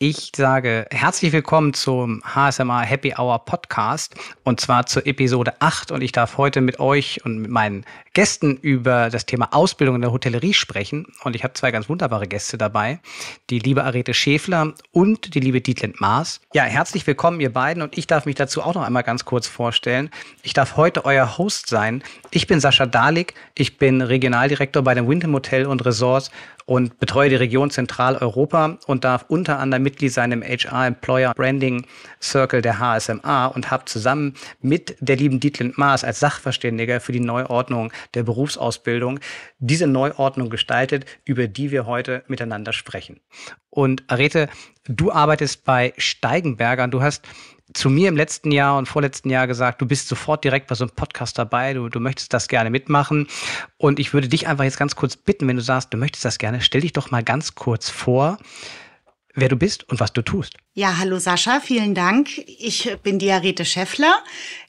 Ich sage herzlich willkommen zum HSMA Happy Hour Podcast und zwar zur Episode 8 und ich darf heute mit euch und mit meinen Gästen über das Thema Ausbildung in der Hotellerie sprechen und ich habe zwei ganz wunderbare Gäste dabei, die liebe Arete Schäfler und die liebe Dietlind Maas. Ja, herzlich willkommen ihr beiden und ich darf mich dazu auch noch einmal ganz kurz vorstellen. Ich darf heute euer Host sein. Ich bin Sascha Dalik, ich bin Regionaldirektor bei dem Windham Hotel und Resort und betreue die Region Zentraleuropa und darf unter anderem Mitglied sein im HR Employer Branding Circle der HSMA und habe zusammen mit der lieben Dietlind Maas als Sachverständiger für die Neuordnung der Berufsausbildung diese Neuordnung gestaltet, über die wir heute miteinander sprechen. Und Arete, du arbeitest bei Steigenberger und du hast zu mir im letzten Jahr und vorletzten Jahr gesagt, du bist sofort direkt bei so einem Podcast dabei, du, du möchtest das gerne mitmachen. Und ich würde dich einfach jetzt ganz kurz bitten, wenn du sagst, du möchtest das gerne, stell dich doch mal ganz kurz vor, wer du bist und was du tust. Ja, hallo Sascha, vielen Dank. Ich bin Diarete Schäffler.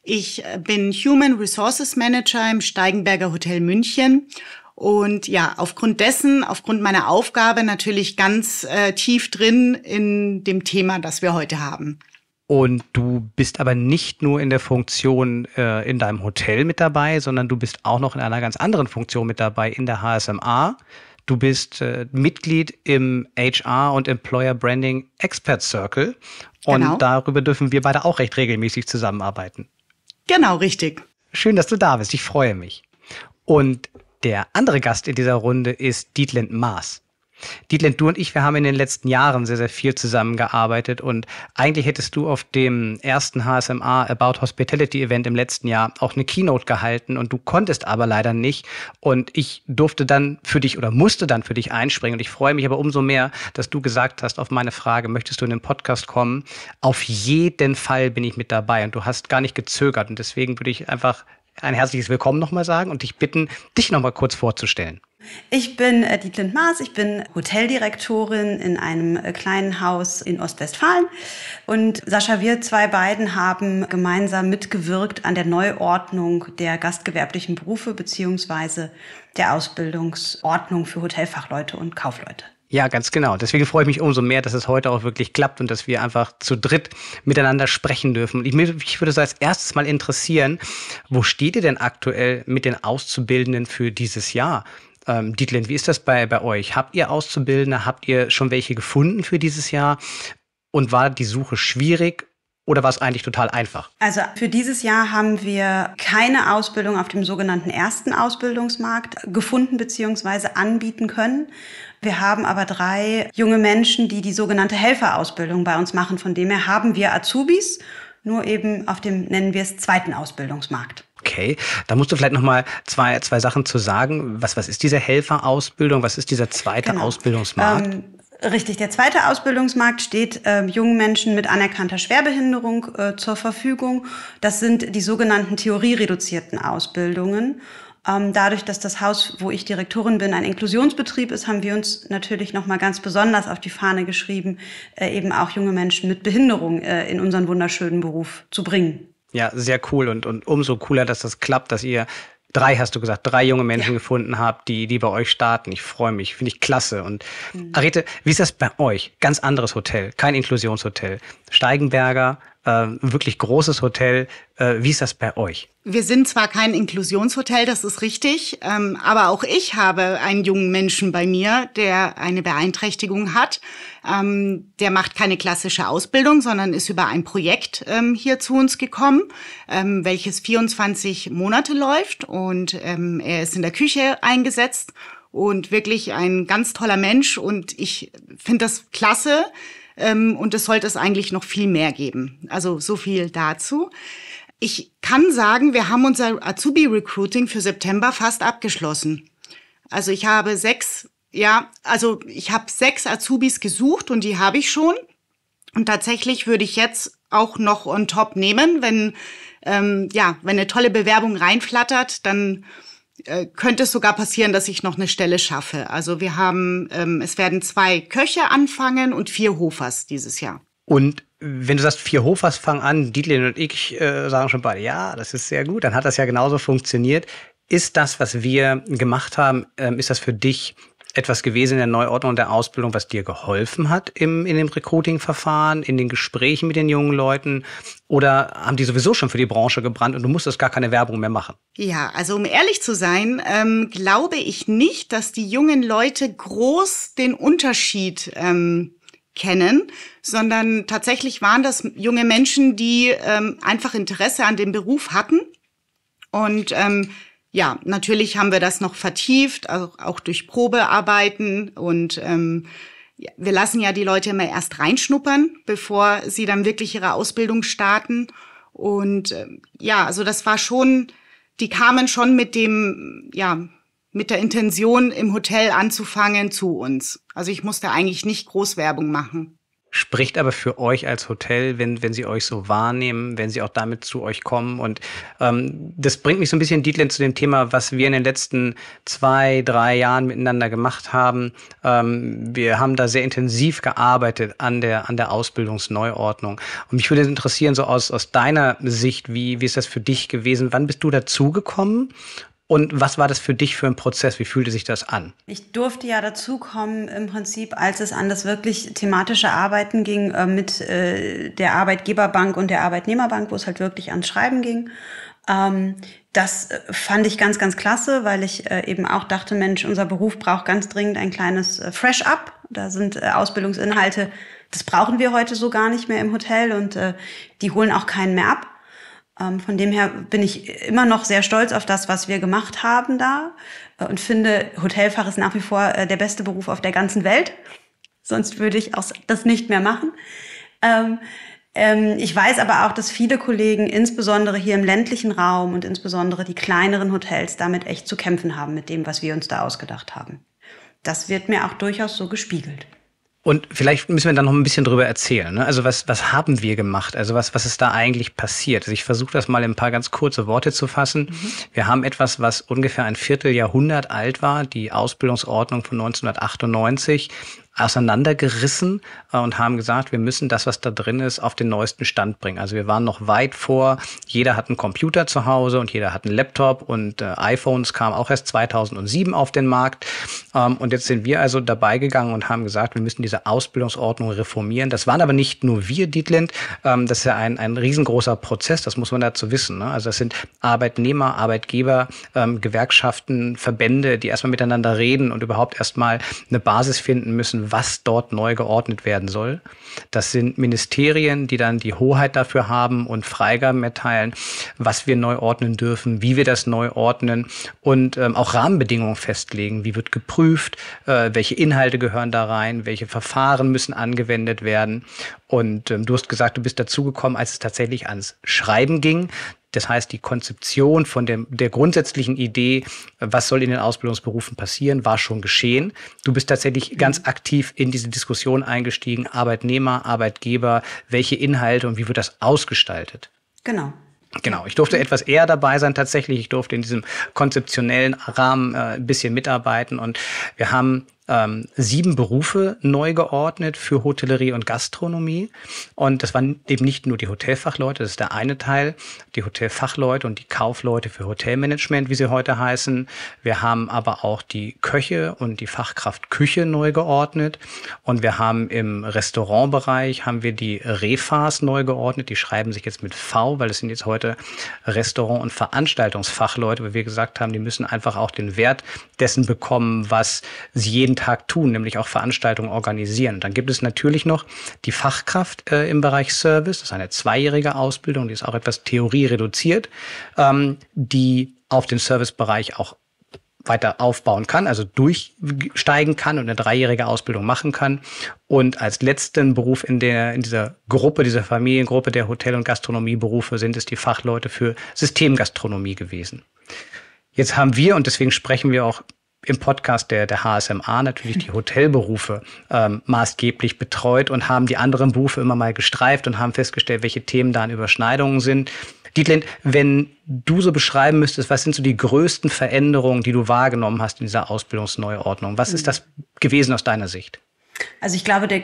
Ich bin Human Resources Manager im Steigenberger Hotel München und ja, aufgrund dessen, aufgrund meiner Aufgabe natürlich ganz äh, tief drin in dem Thema, das wir heute haben. Und du bist aber nicht nur in der Funktion äh, in deinem Hotel mit dabei, sondern du bist auch noch in einer ganz anderen Funktion mit dabei in der HSMA. Du bist äh, Mitglied im HR und Employer Branding Expert Circle. Und genau. darüber dürfen wir beide auch recht regelmäßig zusammenarbeiten. Genau, richtig. Schön, dass du da bist. Ich freue mich. Und der andere Gast in dieser Runde ist Dietlind Maas. Dietlend, du und ich, wir haben in den letzten Jahren sehr, sehr viel zusammengearbeitet und eigentlich hättest du auf dem ersten HSMA About Hospitality Event im letzten Jahr auch eine Keynote gehalten und du konntest aber leider nicht und ich durfte dann für dich oder musste dann für dich einspringen und ich freue mich aber umso mehr, dass du gesagt hast auf meine Frage, möchtest du in den Podcast kommen? Auf jeden Fall bin ich mit dabei und du hast gar nicht gezögert und deswegen würde ich einfach ein herzliches Willkommen nochmal sagen und dich bitten, dich nochmal kurz vorzustellen. Ich bin äh, Dietlint Maas, ich bin Hoteldirektorin in einem äh, kleinen Haus in Ostwestfalen. Und Sascha, wir zwei beiden haben gemeinsam mitgewirkt an der Neuordnung der gastgewerblichen Berufe beziehungsweise der Ausbildungsordnung für Hotelfachleute und Kaufleute. Ja, ganz genau. Deswegen freue ich mich umso mehr, dass es heute auch wirklich klappt und dass wir einfach zu dritt miteinander sprechen dürfen. Und ich, ich würde so als erstes mal interessieren, wo steht ihr denn aktuell mit den Auszubildenden für dieses Jahr? Ähm, Dietlin, wie ist das bei, bei euch? Habt ihr Auszubildende? Habt ihr schon welche gefunden für dieses Jahr? Und war die Suche schwierig oder war es eigentlich total einfach? Also für dieses Jahr haben wir keine Ausbildung auf dem sogenannten ersten Ausbildungsmarkt gefunden bzw. anbieten können. Wir haben aber drei junge Menschen, die die sogenannte Helferausbildung bei uns machen. Von dem her haben wir Azubis, nur eben auf dem, nennen wir es, zweiten Ausbildungsmarkt. Okay, da musst du vielleicht nochmal zwei, zwei Sachen zu sagen. Was, was ist diese Helferausbildung? Was ist dieser zweite genau. Ausbildungsmarkt? Ähm Richtig, der zweite Ausbildungsmarkt steht äh, jungen Menschen mit anerkannter Schwerbehinderung äh, zur Verfügung. Das sind die sogenannten theoriereduzierten Ausbildungen. Ähm, dadurch, dass das Haus, wo ich Direktorin bin, ein Inklusionsbetrieb ist, haben wir uns natürlich nochmal ganz besonders auf die Fahne geschrieben, äh, eben auch junge Menschen mit Behinderung äh, in unseren wunderschönen Beruf zu bringen. Ja, sehr cool und, und umso cooler, dass das klappt, dass ihr drei, hast du gesagt, drei junge Menschen ja. gefunden habt, die, die bei euch starten. Ich freue mich, finde ich klasse. Und mhm. Arete, wie ist das bei euch? Ganz anderes Hotel, kein Inklusionshotel. Steigenberger, äh, wirklich großes Hotel. Äh, wie ist das bei euch? Wir sind zwar kein Inklusionshotel, das ist richtig, ähm, aber auch ich habe einen jungen Menschen bei mir, der eine Beeinträchtigung hat. Ähm, der macht keine klassische Ausbildung, sondern ist über ein Projekt ähm, hier zu uns gekommen, welches 24 Monate läuft und er ist in der Küche eingesetzt und wirklich ein ganz toller Mensch und ich finde das klasse, ähm, und es sollte es eigentlich noch viel mehr geben. Also so viel dazu. Ich kann sagen, wir haben unser Azubi-Recruiting für September fast abgeschlossen. Also ich habe sechs, ja, also ich habe sechs Azubis gesucht und die habe ich schon. Und tatsächlich würde ich jetzt auch noch on top nehmen, wenn ähm, ja, wenn eine tolle Bewerbung reinflattert, dann äh, könnte es sogar passieren, dass ich noch eine Stelle schaffe. Also wir haben, ähm, es werden zwei Köche anfangen und vier Hofers dieses Jahr. Und wenn du sagst, vier Hofers fangen an, Dietlin und ich äh, sagen schon beide, ja, das ist sehr gut, dann hat das ja genauso funktioniert. Ist das, was wir gemacht haben, ähm, ist das für dich etwas gewesen in der Neuordnung der Ausbildung, was dir geholfen hat im, in dem Recruiting-Verfahren, in den Gesprächen mit den jungen Leuten? Oder haben die sowieso schon für die Branche gebrannt und du musstest gar keine Werbung mehr machen? Ja, also um ehrlich zu sein, ähm, glaube ich nicht, dass die jungen Leute groß den Unterschied ähm, kennen, sondern tatsächlich waren das junge Menschen, die ähm, einfach Interesse an dem Beruf hatten und ähm, ja, natürlich haben wir das noch vertieft, auch, auch durch Probearbeiten und ähm, wir lassen ja die Leute immer erst reinschnuppern, bevor sie dann wirklich ihre Ausbildung starten. Und äh, ja, also das war schon, die kamen schon mit dem, ja, mit der Intention, im Hotel anzufangen zu uns. Also ich musste eigentlich nicht Großwerbung machen spricht aber für euch als Hotel, wenn, wenn sie euch so wahrnehmen, wenn sie auch damit zu euch kommen. Und ähm, das bringt mich so ein bisschen, Dietlen, zu dem Thema, was wir in den letzten zwei, drei Jahren miteinander gemacht haben. Ähm, wir haben da sehr intensiv gearbeitet an der, an der Ausbildungsneuordnung. Und mich würde interessieren, so aus, aus deiner Sicht, wie, wie ist das für dich gewesen? Wann bist du dazugekommen? Und was war das für dich für ein Prozess? Wie fühlte sich das an? Ich durfte ja dazukommen im Prinzip, als es an das wirklich thematische Arbeiten ging äh, mit äh, der Arbeitgeberbank und der Arbeitnehmerbank, wo es halt wirklich ans Schreiben ging. Ähm, das äh, fand ich ganz, ganz klasse, weil ich äh, eben auch dachte, Mensch, unser Beruf braucht ganz dringend ein kleines äh, Fresh-up. Da sind äh, Ausbildungsinhalte, das brauchen wir heute so gar nicht mehr im Hotel und die holen auch keinen mehr ab. Ähm, von dem her bin ich immer noch sehr stolz auf das, was wir gemacht haben da äh, und finde, Hotelfach ist nach wie vor äh, der beste Beruf auf der ganzen Welt. Sonst würde ich auch das nicht mehr machen. Ähm, ähm, ich weiß aber auch, dass viele Kollegen, insbesondere hier im ländlichen Raum und insbesondere die kleineren Hotels, damit echt zu kämpfen haben mit dem, was wir uns da ausgedacht haben. Das wird mir auch durchaus so gespiegelt. Und vielleicht müssen wir dann noch ein bisschen drüber erzählen. Ne? Also was, was haben wir gemacht? Also was, was ist da eigentlich passiert? Also ich versuche das mal in ein paar ganz kurze Worte zu fassen. Mhm. Wir haben etwas, was ungefähr ein Vierteljahrhundert alt war, die Ausbildungsordnung von 1998 auseinandergerissen äh, und haben gesagt, wir müssen das, was da drin ist, auf den neuesten Stand bringen. Also wir waren noch weit vor, jeder hat einen Computer zu Hause und jeder hat einen Laptop und äh, iPhones kamen auch erst 2007 auf den Markt. Ähm, und jetzt sind wir also dabei gegangen und haben gesagt, wir müssen diese Ausbildungsordnung reformieren. Das waren aber nicht nur wir, Dietland. Ähm, das ist ja ein, ein riesengroßer Prozess, das muss man dazu wissen. Ne? Also das sind Arbeitnehmer, Arbeitgeber, ähm, Gewerkschaften, Verbände, die erstmal miteinander reden und überhaupt erstmal eine Basis finden müssen, was dort neu geordnet werden soll. Das sind Ministerien, die dann die Hoheit dafür haben und Freigaben erteilen, was wir neu ordnen dürfen, wie wir das neu ordnen und ähm, auch Rahmenbedingungen festlegen. Wie wird geprüft? Äh, welche Inhalte gehören da rein? Welche Verfahren müssen angewendet werden? Und ähm, du hast gesagt, du bist dazugekommen, als es tatsächlich ans Schreiben ging. Das heißt, die Konzeption von dem, der grundsätzlichen Idee, was soll in den Ausbildungsberufen passieren, war schon geschehen. Du bist tatsächlich mhm. ganz aktiv in diese Diskussion eingestiegen, Arbeitnehmer, Arbeitgeber, welche Inhalte und wie wird das ausgestaltet? Genau. Genau, ich durfte etwas eher dabei sein tatsächlich. Ich durfte in diesem konzeptionellen Rahmen äh, ein bisschen mitarbeiten und wir haben ähm, sieben Berufe neu geordnet für Hotellerie und Gastronomie. Und das waren eben nicht nur die Hotelfachleute, das ist der eine Teil, die Hotelfachleute und die Kaufleute für Hotelmanagement, wie sie heute heißen. Wir haben aber auch die Köche und die Fachkraft Küche neu geordnet. Und wir haben im Restaurantbereich haben wir die Refas neu geordnet. Die schreiben sich jetzt mit V, weil es sind jetzt heute Restaurant- und Veranstaltungsfachleute, weil wir gesagt haben, die müssen einfach auch den Wert dessen bekommen, was sie jeden Tag tun, nämlich auch Veranstaltungen organisieren. Dann gibt es natürlich noch die Fachkraft äh, im Bereich Service. Das ist eine zweijährige Ausbildung, die ist auch etwas Theorie reduziert, ähm, die auf den Servicebereich auch weiter aufbauen kann, also durchsteigen kann und eine dreijährige Ausbildung machen kann. Und als letzten Beruf in der, in dieser Gruppe, dieser Familiengruppe der Hotel- und Gastronomieberufe sind es die Fachleute für Systemgastronomie gewesen. Jetzt haben wir, und deswegen sprechen wir auch im Podcast der, der HSMA natürlich die Hotelberufe ähm, maßgeblich betreut und haben die anderen Berufe immer mal gestreift und haben festgestellt, welche Themen da in Überschneidungen sind. Dietlind, wenn du so beschreiben müsstest, was sind so die größten Veränderungen, die du wahrgenommen hast in dieser Ausbildungsneuordnung? Was ist mhm. das gewesen aus deiner Sicht? Also ich glaube, der,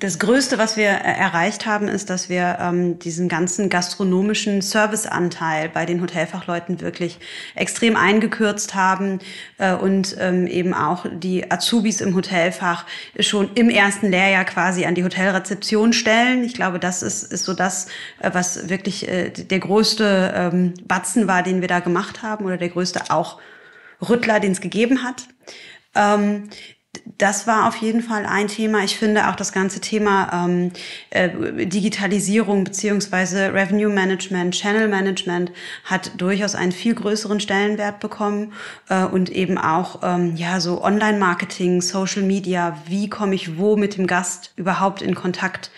das Größte, was wir äh, erreicht haben, ist, dass wir ähm, diesen ganzen gastronomischen Serviceanteil bei den Hotelfachleuten wirklich extrem eingekürzt haben äh, und ähm, eben auch die Azubis im Hotelfach schon im ersten Lehrjahr quasi an die Hotelrezeption stellen. Ich glaube, das ist, ist so das, äh, was wirklich äh, der größte ähm, Batzen war, den wir da gemacht haben oder der größte auch Rüttler, den es gegeben hat. Ähm, das war auf jeden Fall ein Thema. Ich finde auch das ganze Thema ähm, äh, Digitalisierung beziehungsweise Revenue Management, Channel Management hat durchaus einen viel größeren Stellenwert bekommen äh, und eben auch ähm, ja so Online-Marketing, Social Media. Wie komme ich wo mit dem Gast überhaupt in Kontakt?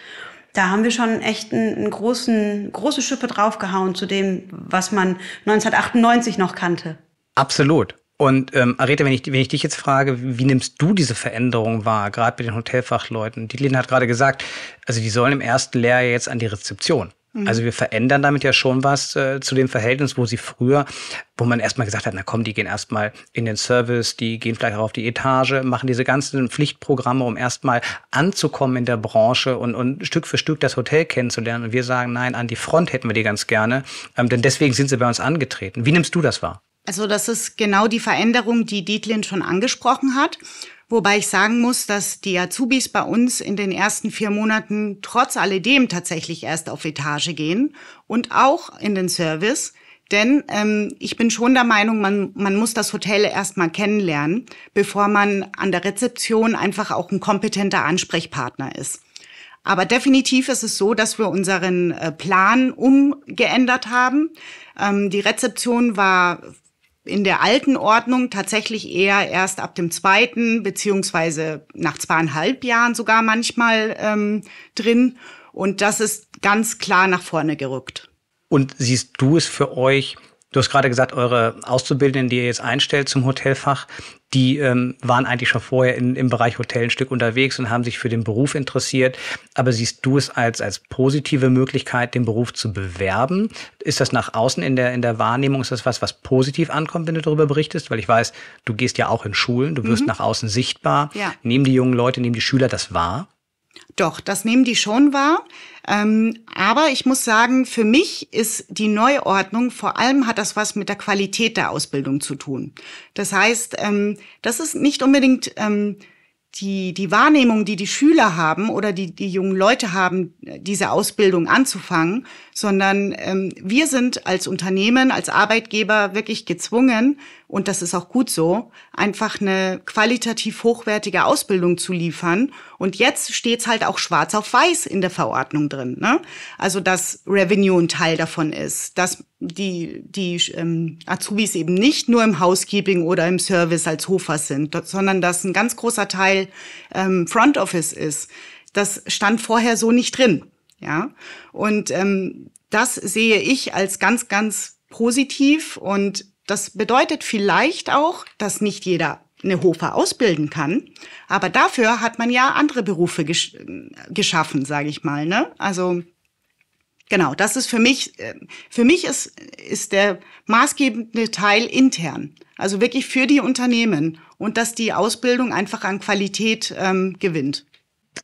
da haben wir schon echt einen, einen großen, große Schippe draufgehauen zu dem, was man 1998 noch kannte. Absolut. Und ähm, Arete, wenn ich, wenn ich dich jetzt frage, wie nimmst du diese Veränderung wahr, gerade bei den Hotelfachleuten? Die Lin hat gerade gesagt, also die sollen im ersten Lehrjahr jetzt an die Rezeption. Mhm. Also wir verändern damit ja schon was äh, zu dem Verhältnis, wo sie früher, wo man erstmal gesagt hat, na komm, die gehen erstmal in den Service, die gehen vielleicht auch auf die Etage, machen diese ganzen Pflichtprogramme, um erstmal anzukommen in der Branche und, und Stück für Stück das Hotel kennenzulernen. Und wir sagen, nein, an die Front hätten wir die ganz gerne, ähm, denn deswegen sind sie bei uns angetreten. Wie nimmst du das wahr? Also das ist genau die Veränderung, die Dietlin schon angesprochen hat. Wobei ich sagen muss, dass die Azubis bei uns in den ersten vier Monaten trotz alledem tatsächlich erst auf Etage gehen und auch in den Service. Denn ähm, ich bin schon der Meinung, man, man muss das Hotel erstmal kennenlernen, bevor man an der Rezeption einfach auch ein kompetenter Ansprechpartner ist. Aber definitiv ist es so, dass wir unseren äh, Plan umgeändert haben. Ähm, die Rezeption war in der alten Ordnung tatsächlich eher erst ab dem zweiten beziehungsweise nach zweieinhalb Jahren sogar manchmal ähm, drin. Und das ist ganz klar nach vorne gerückt. Und siehst du es für euch? Du hast gerade gesagt, eure Auszubildenden, die ihr jetzt einstellt zum Hotelfach, die ähm, waren eigentlich schon vorher in, im Bereich Hotel ein Stück unterwegs und haben sich für den Beruf interessiert. Aber siehst du es als, als positive Möglichkeit, den Beruf zu bewerben? Ist das nach außen in der, in der Wahrnehmung, ist das was, was positiv ankommt, wenn du darüber berichtest? Weil ich weiß, du gehst ja auch in Schulen, du wirst mhm. nach außen sichtbar. Ja. Nehmen die jungen Leute, nehmen die Schüler das wahr? Doch, das nehmen die schon wahr. Ähm, aber ich muss sagen, für mich ist die Neuordnung, vor allem hat das was mit der Qualität der Ausbildung zu tun. Das heißt, ähm, das ist nicht unbedingt ähm, die, die Wahrnehmung, die die Schüler haben oder die, die jungen Leute haben, diese Ausbildung anzufangen, sondern ähm, wir sind als Unternehmen, als Arbeitgeber wirklich gezwungen, und das ist auch gut so, einfach eine qualitativ hochwertige Ausbildung zu liefern. Und jetzt steht es halt auch schwarz auf weiß in der Verordnung drin. Ne? Also dass Revenue ein Teil davon ist, dass die, die ähm, Azubis eben nicht nur im Housekeeping oder im Service als Hofers sind, sondern dass ein ganz großer Teil ähm, Front Office ist. Das stand vorher so nicht drin. Ja, und ähm, das sehe ich als ganz, ganz positiv und das bedeutet vielleicht auch, dass nicht jeder eine Hofer ausbilden kann, aber dafür hat man ja andere Berufe gesch äh, geschaffen, sage ich mal. Ne? Also genau, das ist für mich, äh, für mich ist, ist der maßgebende Teil intern, also wirklich für die Unternehmen und dass die Ausbildung einfach an Qualität ähm, gewinnt.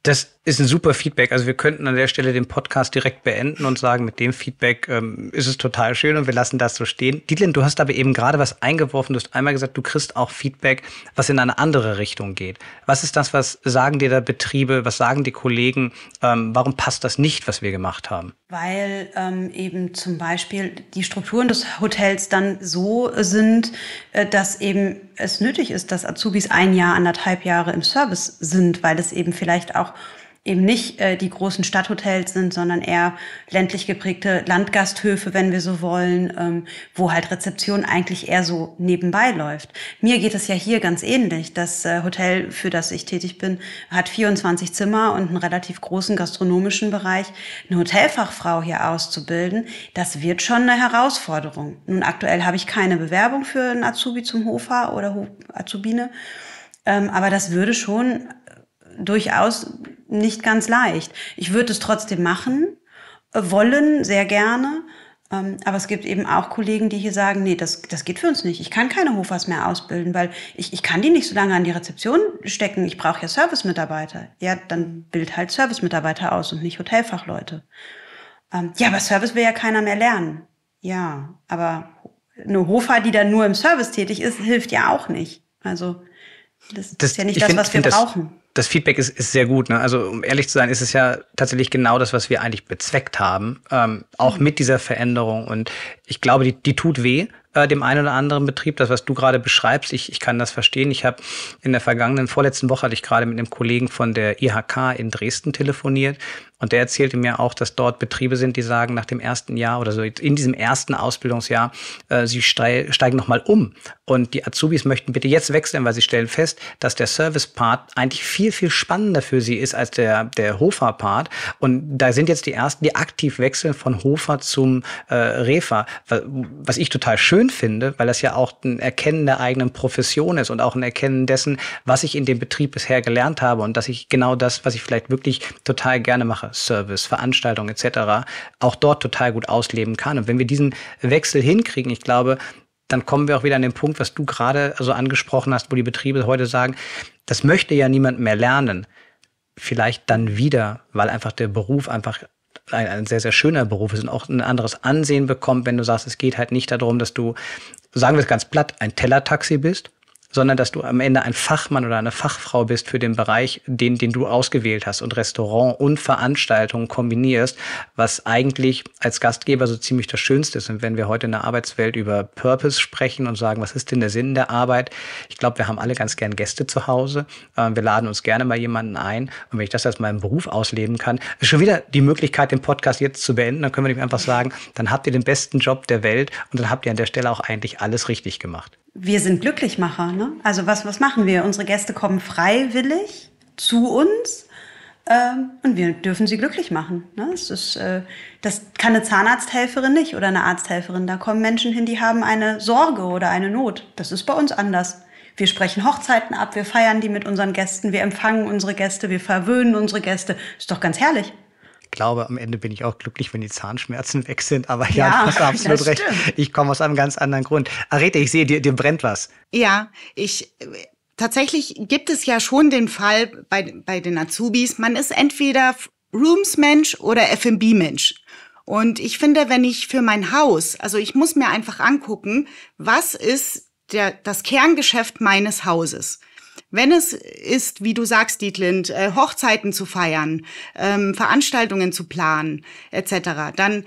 Das ist ein super Feedback. Also wir könnten an der Stelle den Podcast direkt beenden und sagen, mit dem Feedback ähm, ist es total schön und wir lassen das so stehen. Dietlin, du hast aber eben gerade was eingeworfen. Du hast einmal gesagt, du kriegst auch Feedback, was in eine andere Richtung geht. Was ist das, was sagen dir da Betriebe, was sagen die Kollegen? Ähm, warum passt das nicht, was wir gemacht haben? Weil ähm, eben zum Beispiel die Strukturen des Hotels dann so sind, äh, dass eben es nötig ist, dass Azubis ein Jahr, anderthalb Jahre im Service sind, weil es eben vielleicht auch eben nicht äh, die großen Stadthotels sind, sondern eher ländlich geprägte Landgasthöfe, wenn wir so wollen, ähm, wo halt Rezeption eigentlich eher so nebenbei läuft. Mir geht es ja hier ganz ähnlich. Das äh, Hotel, für das ich tätig bin, hat 24 Zimmer und einen relativ großen gastronomischen Bereich. Eine Hotelfachfrau hier auszubilden, das wird schon eine Herausforderung. Nun, aktuell habe ich keine Bewerbung für einen Azubi zum Hofer oder Ho Azubine. Ähm, aber das würde schon durchaus nicht ganz leicht. Ich würde es trotzdem machen, äh, wollen, sehr gerne. Ähm, aber es gibt eben auch Kollegen, die hier sagen, nee, das, das geht für uns nicht. Ich kann keine Hofers mehr ausbilden, weil ich, ich kann die nicht so lange an die Rezeption stecken. Ich brauche ja Service-Mitarbeiter. Ja, dann bild halt Service-Mitarbeiter aus und nicht Hotelfachleute. Ähm, ja, aber Service will ja keiner mehr lernen. Ja, aber eine Hofer, die dann nur im Service tätig ist, hilft ja auch nicht. Also das, das ist ja nicht das, find, was wir brauchen. Das das Feedback ist, ist sehr gut. Ne? Also um ehrlich zu sein, ist es ja tatsächlich genau das, was wir eigentlich bezweckt haben, ähm, auch mhm. mit dieser Veränderung. Und ich glaube, die, die tut weh äh, dem einen oder anderen Betrieb. Das, was du gerade beschreibst, ich, ich kann das verstehen. Ich habe in der vergangenen, vorletzten Woche hatte ich gerade mit einem Kollegen von der IHK in Dresden telefoniert und der erzählte mir auch, dass dort Betriebe sind, die sagen, nach dem ersten Jahr oder so in diesem ersten Ausbildungsjahr, äh, sie steigen nochmal um. Und die Azubis möchten bitte jetzt wechseln, weil sie stellen fest, dass der Service-Part eigentlich viel, viel spannender für sie ist als der, der Hofer-Part. Und da sind jetzt die ersten, die aktiv wechseln von Hofer zum äh, Refer, was ich total schön finde, weil das ja auch ein Erkennen der eigenen Profession ist und auch ein Erkennen dessen, was ich in dem Betrieb bisher gelernt habe und dass ich genau das, was ich vielleicht wirklich total gerne mache, Service, Veranstaltungen etc. auch dort total gut ausleben kann. Und wenn wir diesen Wechsel hinkriegen, ich glaube, dann kommen wir auch wieder an den Punkt, was du gerade so angesprochen hast, wo die Betriebe heute sagen, das möchte ja niemand mehr lernen. Vielleicht dann wieder, weil einfach der Beruf einfach ein, ein sehr, sehr schöner Beruf ist und auch ein anderes Ansehen bekommt, wenn du sagst, es geht halt nicht darum, dass du, sagen wir es ganz platt, ein Tellertaxi bist, sondern dass du am Ende ein Fachmann oder eine Fachfrau bist für den Bereich, den, den du ausgewählt hast und Restaurant und Veranstaltung kombinierst, was eigentlich als Gastgeber so ziemlich das Schönste ist. Und wenn wir heute in der Arbeitswelt über Purpose sprechen und sagen, was ist denn der Sinn der Arbeit? Ich glaube, wir haben alle ganz gern Gäste zu Hause. Ähm, wir laden uns gerne mal jemanden ein. Und wenn ich das als meinen Beruf ausleben kann, ist schon wieder die Möglichkeit, den Podcast jetzt zu beenden. Dann können wir nämlich einfach sagen, dann habt ihr den besten Job der Welt und dann habt ihr an der Stelle auch eigentlich alles richtig gemacht wir sind Glücklichmacher. Ne? Also was, was machen wir? Unsere Gäste kommen freiwillig zu uns ähm, und wir dürfen sie glücklich machen. Ne? Das, ist, äh, das kann eine Zahnarzthelferin nicht oder eine Arzthelferin. Da kommen Menschen hin, die haben eine Sorge oder eine Not. Das ist bei uns anders. Wir sprechen Hochzeiten ab, wir feiern die mit unseren Gästen, wir empfangen unsere Gäste, wir verwöhnen unsere Gäste. Ist doch ganz herrlich ich glaube, am Ende bin ich auch glücklich, wenn die Zahnschmerzen weg sind. Aber ja, ja du hast absolut recht. Ich komme aus einem ganz anderen Grund. Arete, ich sehe, dir, dir brennt was. Ja, ich tatsächlich gibt es ja schon den Fall bei, bei den Azubis, man ist entweder Rooms-Mensch oder FB-Mensch. Und ich finde, wenn ich für mein Haus, also ich muss mir einfach angucken, was ist der, das Kerngeschäft meines Hauses? Wenn es ist, wie du sagst, Dietlind, äh, Hochzeiten zu feiern, ähm, Veranstaltungen zu planen, etc., dann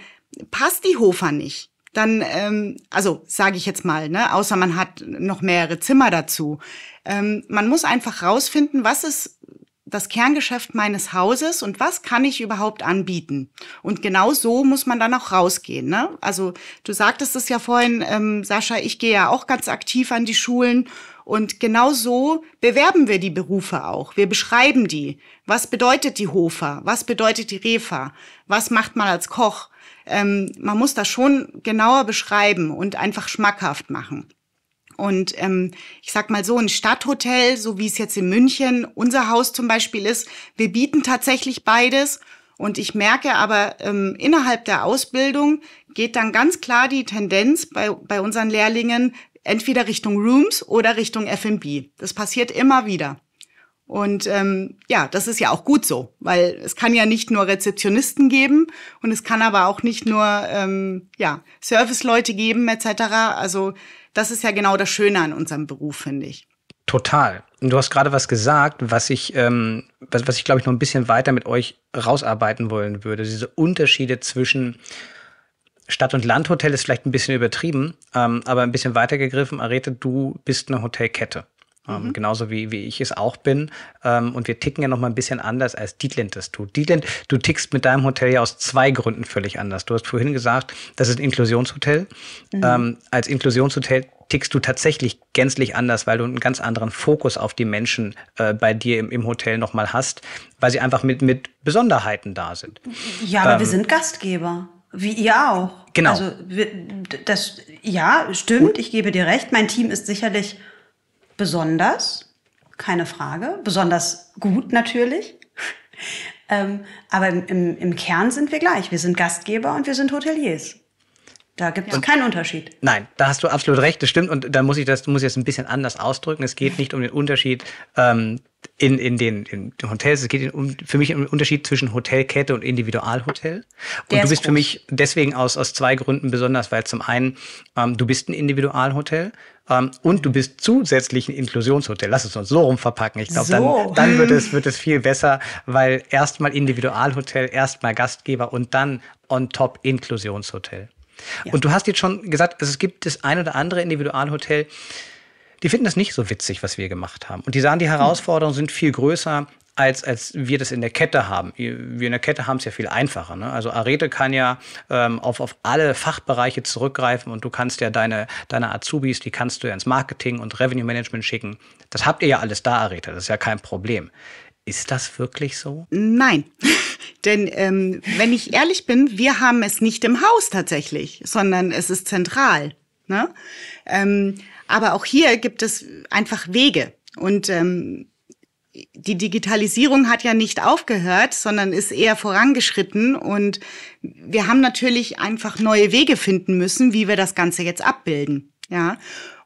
passt die Hofer nicht. Dann, ähm, also sage ich jetzt mal, ne, außer man hat noch mehrere Zimmer dazu. Ähm, man muss einfach rausfinden, was ist das Kerngeschäft meines Hauses und was kann ich überhaupt anbieten. Und genau so muss man dann auch rausgehen. Ne? Also du sagtest es ja vorhin, ähm, Sascha, ich gehe ja auch ganz aktiv an die Schulen und genau so bewerben wir die Berufe auch. Wir beschreiben die. Was bedeutet die Hofer? Was bedeutet die Refer? Was macht man als Koch? Ähm, man muss das schon genauer beschreiben und einfach schmackhaft machen. Und ähm, ich sag mal so, ein Stadthotel, so wie es jetzt in München unser Haus zum Beispiel ist, wir bieten tatsächlich beides. Und ich merke aber ähm, innerhalb der Ausbildung geht dann ganz klar die Tendenz bei, bei unseren Lehrlingen entweder Richtung Rooms oder Richtung F&B. Das passiert immer wieder. Und ähm, ja, das ist ja auch gut so, weil es kann ja nicht nur Rezeptionisten geben und es kann aber auch nicht nur ähm, ja, Serviceleute geben etc. Also das ist ja genau das Schöne an unserem Beruf, finde ich. Total. Und du hast gerade was gesagt, was ich, ähm, was, was ich glaube ich noch ein bisschen weiter mit euch rausarbeiten wollen würde. Diese Unterschiede zwischen Stadt- und Landhotel ist vielleicht ein bisschen übertrieben, ähm, aber ein bisschen weitergegriffen. gegriffen. Arete, du bist eine Hotelkette. Ähm, mhm. genauso wie, wie ich es auch bin. Ähm, und wir ticken ja noch mal ein bisschen anders, als Dietland das tut. Dietland, du tickst mit deinem Hotel ja aus zwei Gründen völlig anders. Du hast vorhin gesagt, das ist ein Inklusionshotel. Mhm. Ähm, als Inklusionshotel tickst du tatsächlich gänzlich anders, weil du einen ganz anderen Fokus auf die Menschen äh, bei dir im, im Hotel noch mal hast, weil sie einfach mit, mit Besonderheiten da sind. Ja, aber wir ähm, sind Gastgeber. Wie ihr auch. Genau. Also das ja, stimmt, ich gebe dir recht. Mein Team ist sicherlich besonders, keine Frage. Besonders gut natürlich. Ähm, aber im, im, im Kern sind wir gleich. Wir sind Gastgeber und wir sind Hoteliers. Da gibt es ja. keinen Unterschied. Nein, da hast du absolut recht, das stimmt. Und da muss ich das muss ich jetzt ein bisschen anders ausdrücken. Es geht nicht um den Unterschied ähm, in, in, den, in den Hotels. Es geht um, für mich um den Unterschied zwischen Hotelkette und Individualhotel. Und Der du bist für mich deswegen aus, aus zwei Gründen besonders, weil zum einen, ähm, du bist ein Individualhotel. Um, ähm, und du bist zusätzlich ein Inklusionshotel. Lass es uns so rumverpacken. Ich glaube, so. dann, dann wird, es, wird es viel besser, weil erstmal Individualhotel, erstmal Gastgeber und dann on top Inklusionshotel. Und du hast jetzt schon gesagt, es gibt das ein oder andere Individualhotel, die finden das nicht so witzig, was wir gemacht haben. Und die sagen, die hm. Herausforderungen sind viel größer, als, als wir das in der Kette haben. Wir in der Kette haben es ja viel einfacher. Ne? Also Arete kann ja ähm, auf, auf alle Fachbereiche zurückgreifen und du kannst ja deine, deine Azubis, die kannst du ja ins Marketing und Revenue Management schicken. Das habt ihr ja alles da, Arete. Das ist ja kein Problem. Ist das wirklich so? Nein. Denn ähm, wenn ich ehrlich bin, wir haben es nicht im Haus tatsächlich, sondern es ist zentral. Ne? Ähm, aber auch hier gibt es einfach Wege. Und ähm, die Digitalisierung hat ja nicht aufgehört, sondern ist eher vorangeschritten. Und wir haben natürlich einfach neue Wege finden müssen, wie wir das Ganze jetzt abbilden. Ja.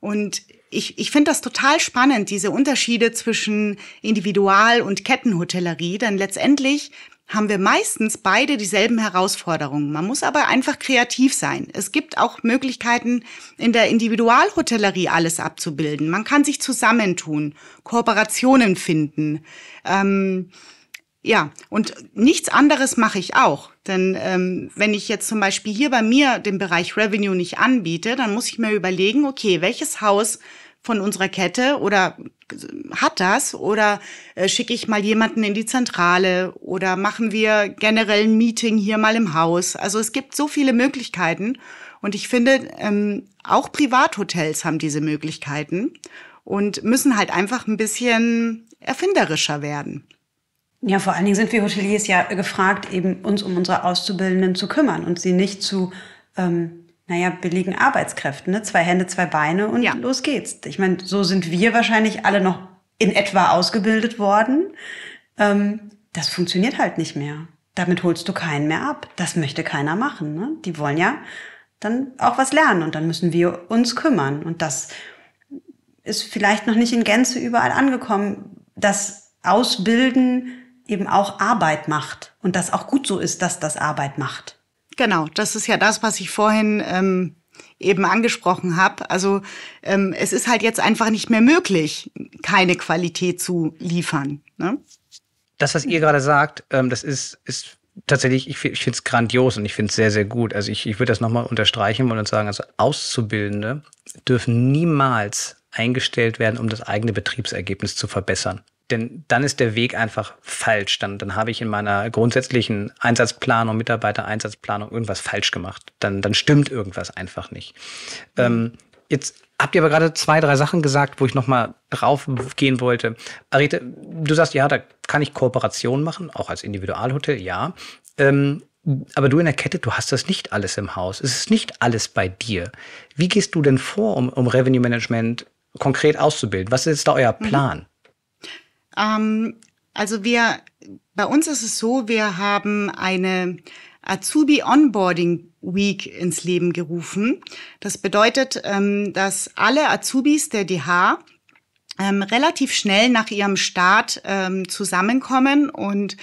Und ich, ich finde das total spannend, diese Unterschiede zwischen Individual- und Kettenhotellerie. Denn letztendlich haben wir meistens beide dieselben Herausforderungen. Man muss aber einfach kreativ sein. Es gibt auch Möglichkeiten, in der Individualhotellerie alles abzubilden. Man kann sich zusammentun, Kooperationen finden. Ähm, ja, und nichts anderes mache ich auch. Denn ähm, wenn ich jetzt zum Beispiel hier bei mir den Bereich Revenue nicht anbiete, dann muss ich mir überlegen, okay, welches Haus von unserer Kette oder hat das oder äh, schicke ich mal jemanden in die Zentrale oder machen wir generell ein Meeting hier mal im Haus. Also es gibt so viele Möglichkeiten und ich finde, ähm, auch Privathotels haben diese Möglichkeiten und müssen halt einfach ein bisschen erfinderischer werden. Ja, vor allen Dingen sind wir Hoteliers ja gefragt, eben uns um unsere Auszubildenden zu kümmern und sie nicht zu ähm, naja, billigen Arbeitskräften. Ne? Zwei Hände, zwei Beine und ja. los geht's. Ich meine, so sind wir wahrscheinlich alle noch in etwa ausgebildet worden. Ähm, das funktioniert halt nicht mehr. Damit holst du keinen mehr ab. Das möchte keiner machen. Ne? Die wollen ja dann auch was lernen und dann müssen wir uns kümmern. Und das ist vielleicht noch nicht in Gänze überall angekommen, dass Ausbilden eben auch Arbeit macht und das auch gut so ist, dass das Arbeit macht. Genau, das ist ja das, was ich vorhin ähm, eben angesprochen habe. Also ähm, es ist halt jetzt einfach nicht mehr möglich, keine Qualität zu liefern. Ne? Das, was ihr gerade sagt, ähm, das ist, ist tatsächlich, ich, ich finde es grandios und ich finde es sehr, sehr gut. Also ich, ich würde das nochmal unterstreichen wollen und sagen, also Auszubildende dürfen niemals eingestellt werden, um das eigene Betriebsergebnis zu verbessern. Denn dann ist der Weg einfach falsch. Dann, dann habe ich in meiner grundsätzlichen Einsatzplanung, Mitarbeitereinsatzplanung irgendwas falsch gemacht. Dann, dann stimmt irgendwas einfach nicht. Ähm, jetzt habt ihr aber gerade zwei, drei Sachen gesagt, wo ich nochmal raufgehen wollte. Arete, du sagst, ja, da kann ich Kooperation machen, auch als Individualhotel, ja. Ähm, aber du in der Kette, du hast das nicht alles im Haus. Es ist nicht alles bei dir. Wie gehst du denn vor, um, um Revenue Management konkret auszubilden? Was ist da euer mhm. Plan? Mhm. Ähm, also wir, bei uns ist es so, wir haben eine Azubi Onboarding Week ins Leben gerufen. Das bedeutet, ähm, dass alle Azubis der DH ähm, relativ schnell nach ihrem Start ähm, zusammenkommen. Und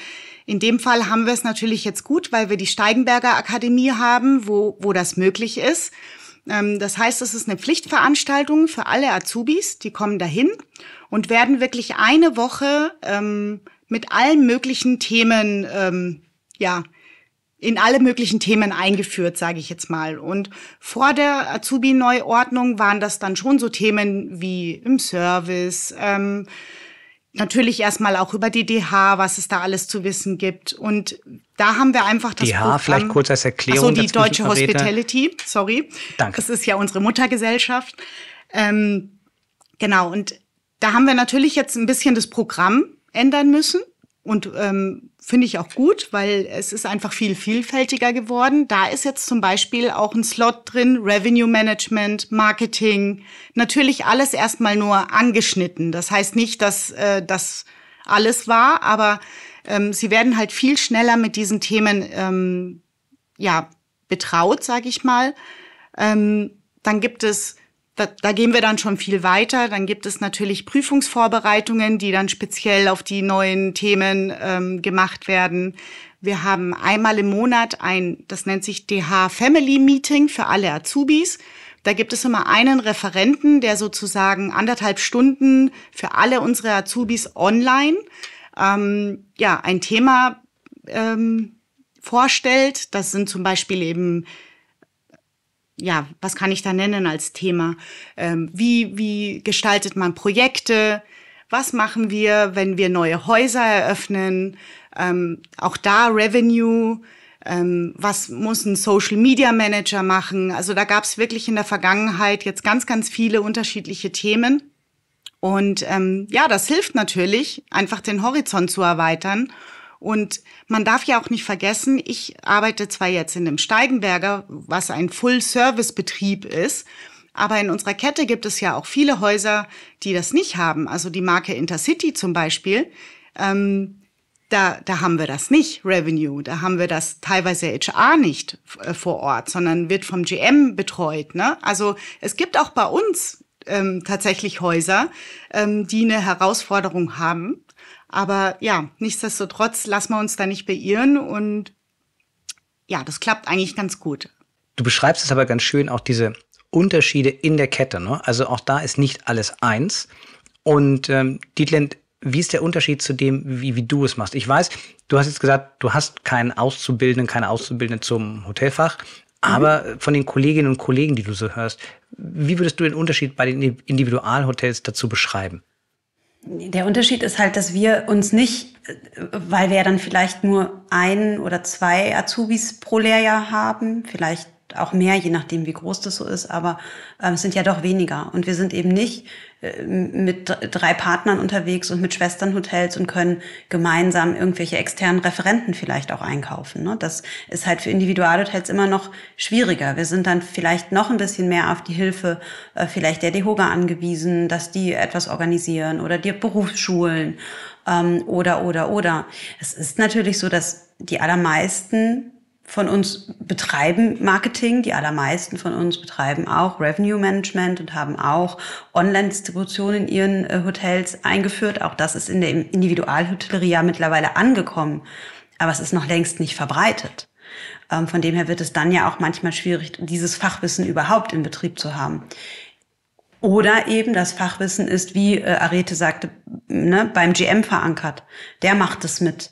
in dem Fall haben wir es natürlich jetzt gut, weil wir die Steigenberger Akademie haben, wo, wo das möglich ist. Ähm, das heißt, es ist eine Pflichtveranstaltung für alle Azubis, die kommen dahin und werden wirklich eine Woche ähm, mit allen möglichen Themen, ähm, ja, in alle möglichen Themen eingeführt, sage ich jetzt mal. Und vor der Azubi-Neuordnung waren das dann schon so Themen wie im Service, ähm, natürlich erstmal auch über die DH, was es da alles zu wissen gibt. Und da haben wir einfach das DH, Programm, vielleicht kurz als Erklärung. Also die Deutsche Hospitality, sorry. Danke. Das ist ja unsere Muttergesellschaft. Ähm, genau, und da haben wir natürlich jetzt ein bisschen das Programm ändern müssen. Und ähm, finde ich auch gut, weil es ist einfach viel vielfältiger geworden. Da ist jetzt zum Beispiel auch ein Slot drin, Revenue Management, Marketing, natürlich alles erstmal nur angeschnitten. Das heißt nicht, dass äh, das alles war, aber ähm, sie werden halt viel schneller mit diesen Themen ähm, ja, betraut, sage ich mal. Ähm, dann gibt es da, da gehen wir dann schon viel weiter. Dann gibt es natürlich Prüfungsvorbereitungen, die dann speziell auf die neuen Themen ähm, gemacht werden. Wir haben einmal im Monat ein, das nennt sich DH Family Meeting für alle Azubis. Da gibt es immer einen Referenten, der sozusagen anderthalb Stunden für alle unsere Azubis online ähm, ja ein Thema ähm, vorstellt. Das sind zum Beispiel eben ja, was kann ich da nennen als Thema? Ähm, wie, wie gestaltet man Projekte? Was machen wir, wenn wir neue Häuser eröffnen? Ähm, auch da Revenue. Ähm, was muss ein Social Media Manager machen? Also da gab es wirklich in der Vergangenheit jetzt ganz, ganz viele unterschiedliche Themen. Und ähm, ja, das hilft natürlich, einfach den Horizont zu erweitern und man darf ja auch nicht vergessen, ich arbeite zwar jetzt in dem Steigenberger, was ein Full-Service-Betrieb ist, aber in unserer Kette gibt es ja auch viele Häuser, die das nicht haben. Also die Marke Intercity zum Beispiel, ähm, da, da haben wir das nicht, Revenue. Da haben wir das teilweise HR nicht äh, vor Ort, sondern wird vom GM betreut. Ne? Also es gibt auch bei uns ähm, tatsächlich Häuser, ähm, die eine Herausforderung haben. Aber ja, nichtsdestotrotz lassen wir uns da nicht beirren und ja, das klappt eigentlich ganz gut. Du beschreibst es aber ganz schön, auch diese Unterschiede in der Kette. Ne? Also auch da ist nicht alles eins. Und ähm, Dietland, wie ist der Unterschied zu dem, wie, wie du es machst? Ich weiß, du hast jetzt gesagt, du hast keinen Auszubildenden, keine Auszubildende zum Hotelfach. Mhm. Aber mhm. von den Kolleginnen und Kollegen, die du so hörst, wie würdest du den Unterschied bei den Individualhotels dazu beschreiben? Der Unterschied ist halt, dass wir uns nicht, weil wir ja dann vielleicht nur ein oder zwei Azubis pro Lehrjahr haben, vielleicht auch mehr, je nachdem, wie groß das so ist, aber äh, es sind ja doch weniger. Und wir sind eben nicht äh, mit drei Partnern unterwegs und mit Schwesternhotels und können gemeinsam irgendwelche externen Referenten vielleicht auch einkaufen. Ne? Das ist halt für Individualhotels immer noch schwieriger. Wir sind dann vielleicht noch ein bisschen mehr auf die Hilfe äh, vielleicht der DEHOGA angewiesen, dass die etwas organisieren oder die Berufsschulen ähm, oder, oder, oder. Es ist natürlich so, dass die allermeisten von uns betreiben Marketing, die allermeisten von uns betreiben auch Revenue Management und haben auch Online-Distribution in ihren äh, Hotels eingeführt. Auch das ist in der Individualhotellerie ja mittlerweile angekommen, aber es ist noch längst nicht verbreitet. Ähm, von dem her wird es dann ja auch manchmal schwierig, dieses Fachwissen überhaupt in Betrieb zu haben. Oder eben das Fachwissen ist, wie äh, Arete sagte, ne, beim GM verankert. Der macht es mit.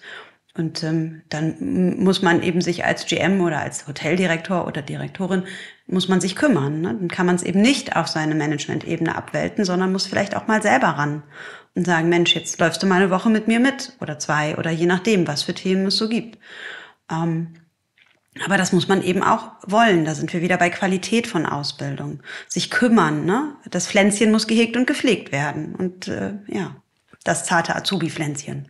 Und ähm, dann muss man eben sich als GM oder als Hoteldirektor oder Direktorin muss man sich kümmern. Ne? Dann kann man es eben nicht auf seine Management-Ebene abwälzen, sondern muss vielleicht auch mal selber ran und sagen, Mensch, jetzt läufst du mal eine Woche mit mir mit oder zwei oder je nachdem, was für Themen es so gibt. Ähm, aber das muss man eben auch wollen. Da sind wir wieder bei Qualität von Ausbildung. Sich kümmern, ne? Das Pflänzchen muss gehegt und gepflegt werden. Und äh, ja, das zarte Azubi-Pflänzchen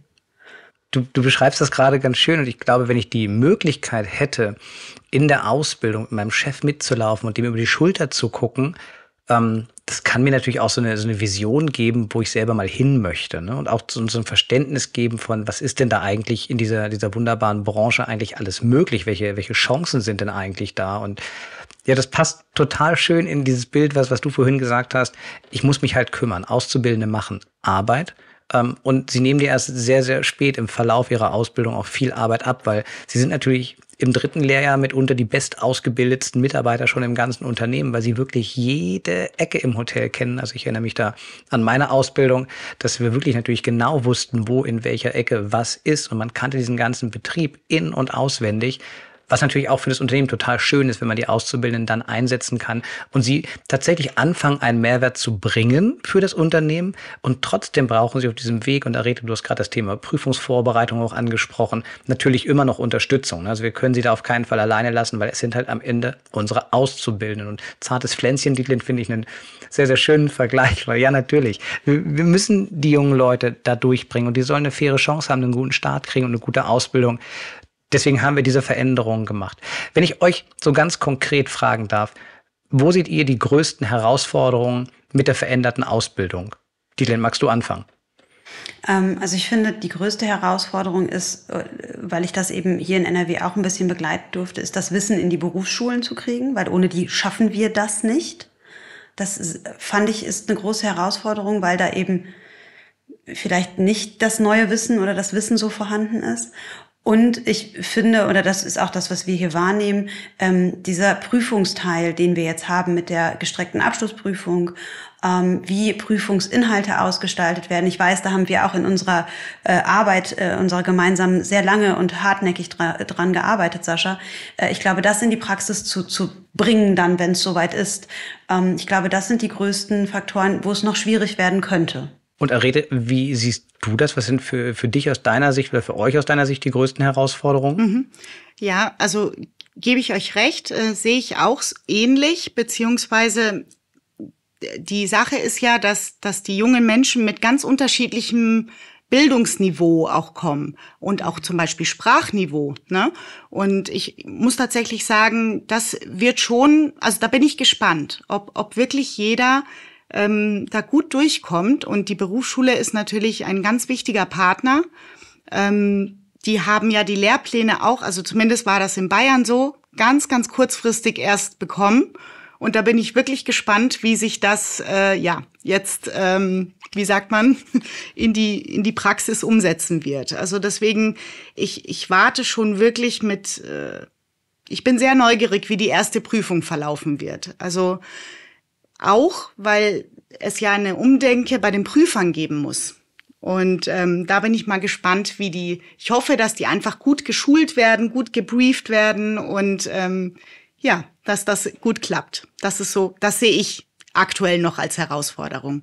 du, du beschreibst das gerade ganz schön und ich glaube, wenn ich die Möglichkeit hätte, in der Ausbildung mit meinem Chef mitzulaufen und dem über die Schulter zu gucken, ähm, das kann mir natürlich auch so eine, so eine Vision geben, wo ich selber mal hin möchte. Ne? Und auch so, so, ein Verständnis geben von, was ist denn da eigentlich in dieser, dieser wunderbaren Branche eigentlich alles möglich? Welche, welche Chancen sind denn eigentlich da? Und ja, das passt total schön in dieses Bild, was, was du vorhin gesagt hast. Ich muss mich halt kümmern. Auszubildende machen Arbeit. Ähm, und sie nehmen dir erst sehr, sehr spät im Verlauf ihrer Ausbildung auch viel Arbeit ab, weil sie sind natürlich im dritten Lehrjahr mitunter die bestausgebildetsten Mitarbeiter schon im ganzen Unternehmen, weil sie wirklich jede Ecke im Hotel kennen. Also ich erinnere mich da an meine Ausbildung, dass wir wirklich natürlich genau wussten, wo in welcher Ecke was ist. Und man kannte diesen ganzen Betrieb in- und auswendig. Was natürlich auch für das Unternehmen total schön ist, wenn man die Auszubildenden dann einsetzen kann und sie tatsächlich anfangen, einen Mehrwert zu bringen für das Unternehmen. Und trotzdem brauchen sie auf diesem Weg, und Arete, du hast gerade das Thema Prüfungsvorbereitung auch angesprochen, natürlich immer noch Unterstützung. Also wir können sie da auf keinen Fall alleine lassen, weil es sind halt am Ende unsere Auszubildenden. Und zartes Pflänzchen, Dietlin, finde ich einen sehr, sehr schönen Vergleich, weil ja, natürlich, wir müssen die jungen Leute da durchbringen und die sollen eine faire Chance haben, einen guten Start kriegen und eine gute Ausbildung. Deswegen haben wir diese Veränderungen gemacht. Wenn ich euch so ganz konkret fragen darf, wo seht ihr die größten Herausforderungen mit der veränderten Ausbildung? Dylan, magst du anfangen? Ähm, also ich finde, die größte Herausforderung ist, äh, weil ich das eben hier in NRW auch ein bisschen begleiten durfte, ist das Wissen in die Berufsschulen zu kriegen, weil ohne die schaffen wir das nicht. Das fand ich ist eine große Herausforderung, weil da eben vielleicht nicht das neue Wissen oder das Wissen so vorhanden ist. Und ich finde, oder das ist auch das, was wir hier wahrnehmen, ähm, dieser Prüfungsteil, den wir jetzt haben mit der gestreckten Abschlussprüfung, ähm, wie Prüfungsinhalte ausgestaltet werden. Ich weiß, da haben wir auch in unserer äh, Arbeit, äh, unserer gemeinsamen, sehr lange und hartnäckig dra dran gearbeitet, Sascha. Äh, ich glaube, das in die Praxis zu, zu bringen, dann, wenn es soweit ist. Ähm, ich glaube, das sind die größten Faktoren, wo es noch schwierig werden könnte. Und Arete, wie siehst du das? Was sind für, für dich aus deiner Sicht oder für euch aus deiner Sicht die größten Herausforderungen? Mhm. Ja, also gebe ich euch recht, äh, sehe ich auch ähnlich, beziehungsweise äh, die Sache ist ja, dass, dass die jungen Menschen mit ganz unterschiedlichem Bildungsniveau auch kommen und auch zum Beispiel Sprachniveau. Ne? Und ich muss tatsächlich sagen, das wird schon, also da bin ich gespannt, ob, ob wirklich jeder ähm, da gut durchkommt. Und die Berufsschule ist natürlich ein ganz wichtiger Partner. Ähm, die haben ja die Lehrpläne auch, also zumindest war das in Bayern so, ganz, ganz kurzfristig erst bekommen. Und da bin ich wirklich gespannt, wie sich das äh, ja jetzt, ähm, wie sagt man, in die in die Praxis umsetzen wird. Also deswegen, ich ich warte schon wirklich mit. Äh, ich bin sehr neugierig, wie die erste Prüfung verlaufen wird. Also auch, weil es ja eine Umdenke bei den Prüfern geben muss. Und ähm, da bin ich mal gespannt, wie die, ich hoffe, dass die einfach gut geschult werden, gut gebrieft werden und ähm, ja, dass das gut klappt. Das ist so, das sehe ich aktuell noch als Herausforderung.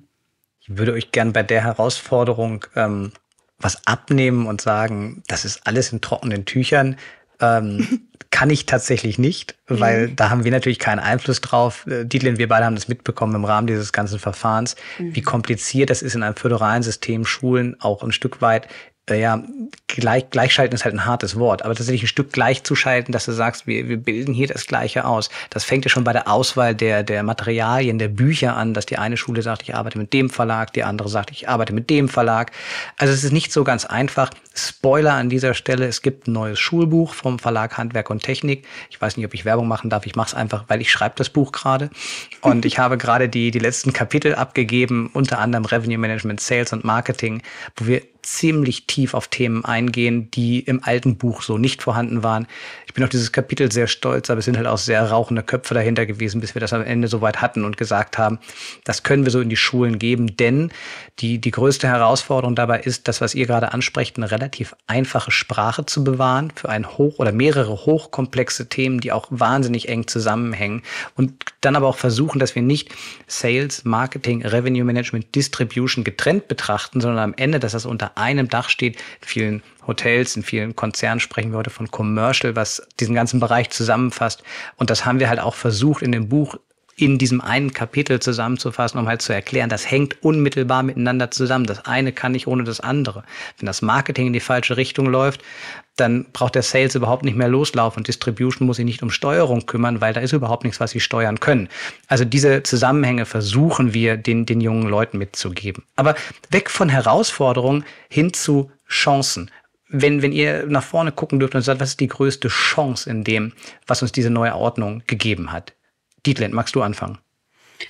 Ich würde euch gern bei der Herausforderung ähm, was abnehmen und sagen, das ist alles in trockenen Tüchern. Ähm, kann ich tatsächlich nicht, weil mhm. da haben wir natürlich keinen Einfluss drauf. Äh, Dietlin, wir beide haben das mitbekommen im Rahmen dieses ganzen Verfahrens, mhm. wie kompliziert das ist in einem föderalen System, Schulen auch ein Stück weit äh, ja, gleich, gleichschalten ist halt ein hartes Wort, aber tatsächlich ein Stück gleichzuschalten, dass du sagst, wir, wir bilden hier das Gleiche aus. Das fängt ja schon bei der Auswahl der, der Materialien, der Bücher an, dass die eine Schule sagt, ich arbeite mit dem Verlag, die andere sagt, ich arbeite mit dem Verlag. Also es ist nicht so ganz einfach. Spoiler an dieser Stelle, es gibt ein neues Schulbuch vom Verlag Handwerk und Technik. Ich weiß nicht, ob ich Werbung machen darf, ich mache es einfach, weil ich schreibe das Buch gerade. Und ich habe gerade die, die letzten Kapitel abgegeben, unter anderem Revenue Management, Sales und Marketing, wo wir ziemlich tief auf Themen eingehen, die im alten Buch so nicht vorhanden waren. Ich bin auf dieses Kapitel sehr stolz, aber es sind halt auch sehr rauchende Köpfe dahinter gewesen, bis wir das am Ende soweit hatten und gesagt haben, das können wir so in die Schulen geben, denn die, die größte Herausforderung dabei ist, das, was ihr gerade ansprecht, eine relativ einfache Sprache zu bewahren für ein hoch oder mehrere hochkomplexe Themen, die auch wahnsinnig eng zusammenhängen und dann aber auch versuchen, dass wir nicht Sales, Marketing, Revenue Management, Distribution getrennt betrachten, sondern am Ende, dass das unter einem Dach steht. In vielen Hotels, in vielen Konzernen sprechen wir heute von Commercial, was diesen ganzen Bereich zusammenfasst. Und das haben wir halt auch versucht in dem Buch in diesem einen Kapitel zusammenzufassen, um halt zu erklären, das hängt unmittelbar miteinander zusammen. Das eine kann nicht ohne das andere. Wenn das Marketing in die falsche Richtung läuft, dann braucht der Sales überhaupt nicht mehr loslaufen und Distribution muss sich nicht um Steuerung kümmern, weil da ist überhaupt nichts, was sie steuern können. Also diese Zusammenhänge versuchen wir den, den jungen Leuten mitzugeben. Aber weg von Herausforderungen hin zu Chancen. Wenn, wenn ihr nach vorne gucken dürft und sagt, was ist die größte Chance in dem, was uns diese neue Ordnung gegeben hat? Dietland, magst du anfangen?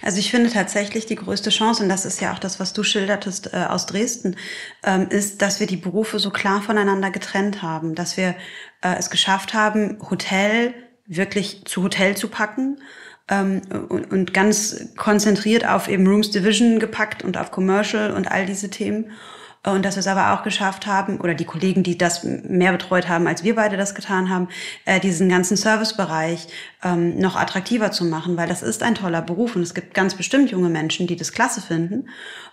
Also ich finde tatsächlich die größte Chance, und das ist ja auch das, was du schildertest äh, aus Dresden, ähm, ist, dass wir die Berufe so klar voneinander getrennt haben, dass wir äh, es geschafft haben, Hotel wirklich zu Hotel zu packen ähm, und, und ganz konzentriert auf eben Rooms Division gepackt und auf Commercial und all diese Themen und dass wir es aber auch geschafft haben, oder die Kollegen, die das mehr betreut haben, als wir beide das getan haben, äh, diesen ganzen Servicebereich ähm, noch attraktiver zu machen, weil das ist ein toller Beruf und es gibt ganz bestimmt junge Menschen, die das klasse finden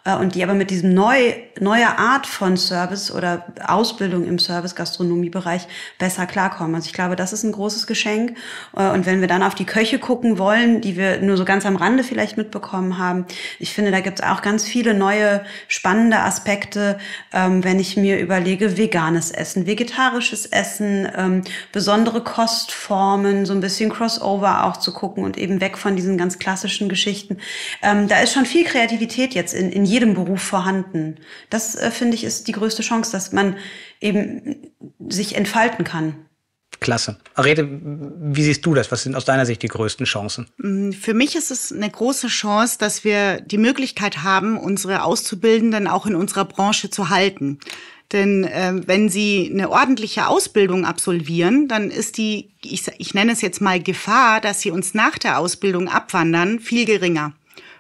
äh, und die aber mit diesem neu, neuer Art von Service oder Ausbildung im service gastronomie bereich besser klarkommen. Also ich glaube, das ist ein großes Geschenk äh, und wenn wir dann auf die Köche gucken wollen, die wir nur so ganz am Rande vielleicht mitbekommen haben, ich finde, da gibt es auch ganz viele neue spannende Aspekte, ähm, wenn ich mir überlege, veganes Essen, vegetarisches Essen, ähm, besondere Kostformen, so ein bisschen Crossover auch zu gucken und eben weg von diesen ganz klassischen Geschichten. Ähm, da ist schon viel Kreativität jetzt in, in jedem Beruf vorhanden. Das, äh, finde ich, ist die größte Chance, dass man eben sich entfalten kann. Klasse. Rede, wie siehst du das? Was sind aus deiner Sicht die größten Chancen? Mm, für mich ist es eine große Chance, dass wir die Möglichkeit haben, unsere Auszubildenden auch in unserer Branche zu halten. Denn äh, wenn sie eine ordentliche Ausbildung absolvieren, dann ist die, ich, ich nenne es jetzt mal Gefahr, dass sie uns nach der Ausbildung abwandern, viel geringer.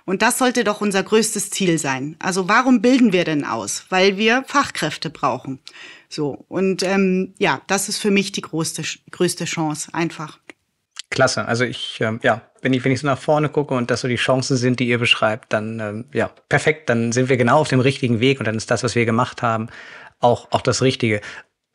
Und das sollte doch unser größtes Ziel sein. Also warum bilden wir denn aus? Weil wir Fachkräfte brauchen. So, und ähm, ja, das ist für mich die größte, größte Chance einfach. Klasse. Also ich, ähm, ja, wenn ich, wenn ich so nach vorne gucke und das so die Chancen sind, die ihr beschreibt, dann ähm, ja, perfekt, dann sind wir genau auf dem richtigen Weg und dann ist das, was wir gemacht haben, auch, auch das Richtige.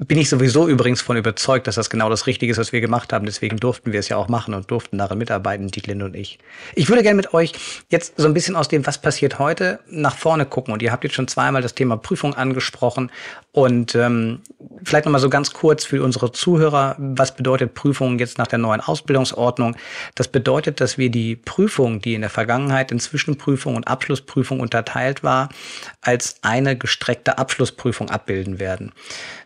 Bin ich sowieso übrigens von überzeugt, dass das genau das Richtige ist, was wir gemacht haben. Deswegen durften wir es ja auch machen und durften daran mitarbeiten, die Dietlinde und ich. Ich würde gerne mit euch jetzt so ein bisschen aus dem, was passiert heute, nach vorne gucken. Und ihr habt jetzt schon zweimal das Thema Prüfung angesprochen und ähm, vielleicht nochmal so ganz kurz für unsere Zuhörer, was bedeutet Prüfung jetzt nach der neuen Ausbildungsordnung? Das bedeutet, dass wir die Prüfung, die in der Vergangenheit in Zwischenprüfung und Abschlussprüfung unterteilt war, als eine gestreckte Abschlussprüfung abbilden werden.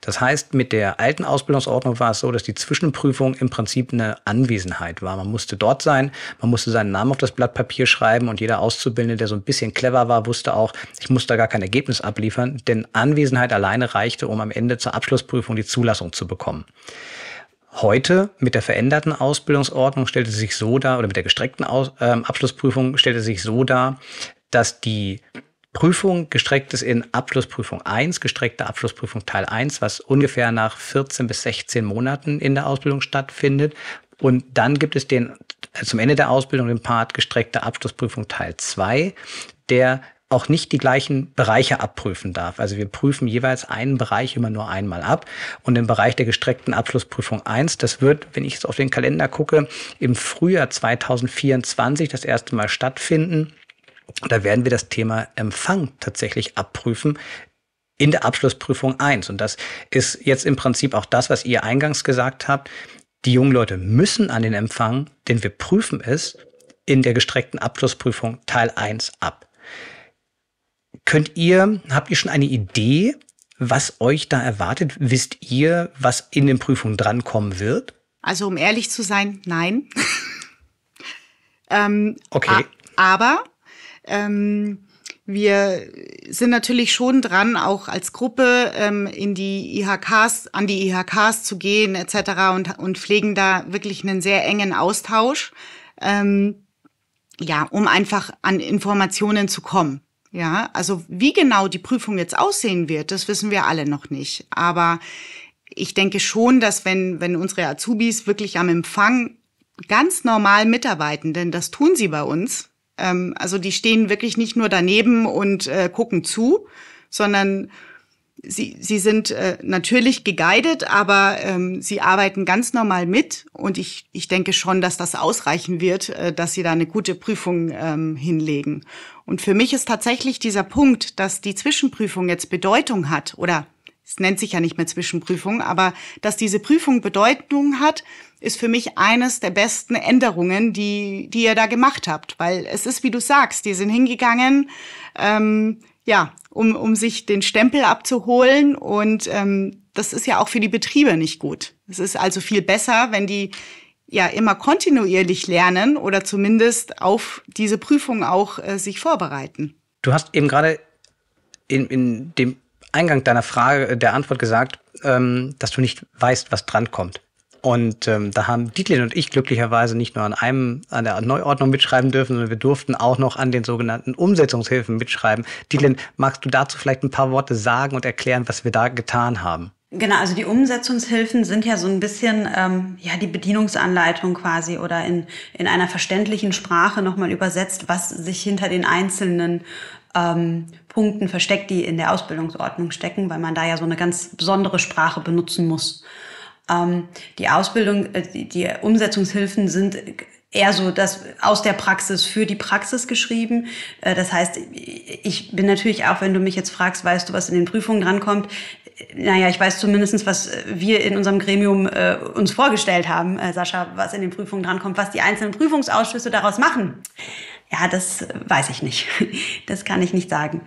Das heißt, mit der alten Ausbildungsordnung war es so, dass die Zwischenprüfung im Prinzip eine Anwesenheit war. Man musste dort sein, man musste seinen Namen auf das Blatt Papier schreiben und jeder Auszubildende, der so ein bisschen clever war, wusste auch, ich muss da gar kein Ergebnis abliefern, denn Anwesenheit alleine reicht reichte, um am Ende zur Abschlussprüfung die Zulassung zu bekommen. Heute mit der veränderten Ausbildungsordnung stellte sich so dar, oder mit der gestreckten Aus, äh, Abschlussprüfung stellte sich so dar, dass die Prüfung gestreckt ist in Abschlussprüfung 1, gestreckte Abschlussprüfung Teil 1, was ungefähr nach 14 bis 16 Monaten in der Ausbildung stattfindet. Und dann gibt es den, zum Ende der Ausbildung den Part gestreckte Abschlussprüfung Teil 2, der auch nicht die gleichen Bereiche abprüfen darf. Also wir prüfen jeweils einen Bereich immer nur einmal ab und im Bereich der gestreckten Abschlussprüfung 1, das wird, wenn ich jetzt auf den Kalender gucke, im Frühjahr 2024 das erste Mal stattfinden. Da werden wir das Thema Empfang tatsächlich abprüfen in der Abschlussprüfung 1. Und das ist jetzt im Prinzip auch das, was ihr eingangs gesagt habt. Die jungen Leute müssen an den Empfang, denn wir prüfen, es in der gestreckten Abschlussprüfung Teil 1 ab. Könnt ihr, habt ihr schon eine Idee, was euch da erwartet? Wisst ihr, was in den Prüfungen drankommen wird? Also um ehrlich zu sein, nein. ähm, okay. Aber ähm, wir sind natürlich schon dran, auch als Gruppe ähm, in die IHKs, an die IHKs zu gehen etc. und, und pflegen da wirklich einen sehr engen Austausch, ähm, ja, um einfach an Informationen zu kommen. Ja, also wie genau die Prüfung jetzt aussehen wird, das wissen wir alle noch nicht. Aber ich denke schon, dass wenn, wenn unsere Azubis wirklich am Empfang ganz normal mitarbeiten, denn das tun sie bei uns. Ähm, also die stehen wirklich nicht nur daneben und äh, gucken zu, sondern Sie, sie sind äh, natürlich geguided, aber ähm, sie arbeiten ganz normal mit und ich, ich denke schon, dass das ausreichen wird, äh, dass sie da eine gute Prüfung ähm, hinlegen. Und für mich ist tatsächlich dieser Punkt, dass die Zwischenprüfung jetzt Bedeutung hat oder es nennt sich ja nicht mehr Zwischenprüfung, aber dass diese Prüfung Bedeutung hat, ist für mich eines der besten Änderungen, die, die ihr da gemacht habt. Weil es ist, wie du sagst, die sind hingegangen, ähm, ja, um, um sich den Stempel abzuholen. Und ähm, das ist ja auch für die Betriebe nicht gut. Es ist also viel besser, wenn die ja immer kontinuierlich lernen oder zumindest auf diese Prüfung auch äh, sich vorbereiten. Du hast eben gerade in, in dem Eingang deiner Frage, äh, der Antwort gesagt, ähm, dass du nicht weißt, was dran kommt. Und ähm, da haben Dietlin und ich glücklicherweise nicht nur an einem, an der Neuordnung mitschreiben dürfen, sondern wir durften auch noch an den sogenannten Umsetzungshilfen mitschreiben. Dietlin, magst du dazu vielleicht ein paar Worte sagen und erklären, was wir da getan haben? Genau, also die Umsetzungshilfen sind ja so ein bisschen ähm, ja die Bedienungsanleitung quasi oder in, in einer verständlichen Sprache nochmal übersetzt, was sich hinter den einzelnen ähm, Punkten versteckt, die in der Ausbildungsordnung stecken, weil man da ja so eine ganz besondere Sprache benutzen muss. Ähm, die Ausbildung, äh, die Umsetzungshilfen sind eher so das aus der Praxis für die Praxis geschrieben. Äh, das heißt, ich bin natürlich auch, wenn du mich jetzt fragst, weißt du, was in den Prüfungen drankommt? Äh, naja, ich weiß zumindestens, was wir in unserem Gremium äh, uns vorgestellt haben, äh, Sascha, was in den Prüfungen drankommt, was die einzelnen Prüfungsausschüsse daraus machen. Ja, das weiß ich nicht. Das kann ich nicht sagen.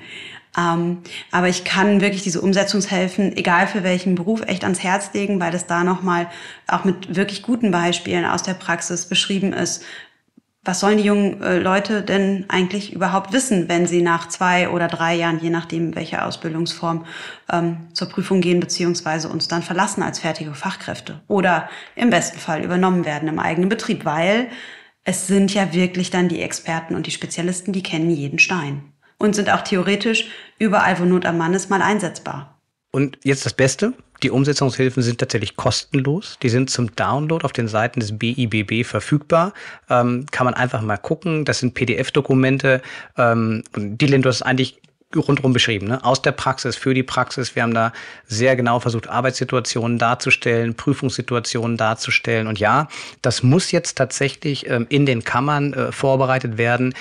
Ähm, aber ich kann wirklich diese Umsetzungshilfen, egal für welchen Beruf, echt ans Herz legen, weil das da nochmal auch mit wirklich guten Beispielen aus der Praxis beschrieben ist. Was sollen die jungen äh, Leute denn eigentlich überhaupt wissen, wenn sie nach zwei oder drei Jahren, je nachdem welche Ausbildungsform, ähm, zur Prüfung gehen beziehungsweise uns dann verlassen als fertige Fachkräfte oder im besten Fall übernommen werden im eigenen Betrieb, weil es sind ja wirklich dann die Experten und die Spezialisten, die kennen jeden Stein und sind auch theoretisch überall, wo Not am Mann ist, mal einsetzbar. Und jetzt das Beste, die Umsetzungshilfen sind tatsächlich kostenlos. Die sind zum Download auf den Seiten des BIBB verfügbar. Ähm, kann man einfach mal gucken. Das sind PDF-Dokumente. Ähm, Dylan, du hast eigentlich rundherum beschrieben, ne? aus der Praxis, für die Praxis. Wir haben da sehr genau versucht, Arbeitssituationen darzustellen, Prüfungssituationen darzustellen. Und ja, das muss jetzt tatsächlich ähm, in den Kammern äh, vorbereitet werden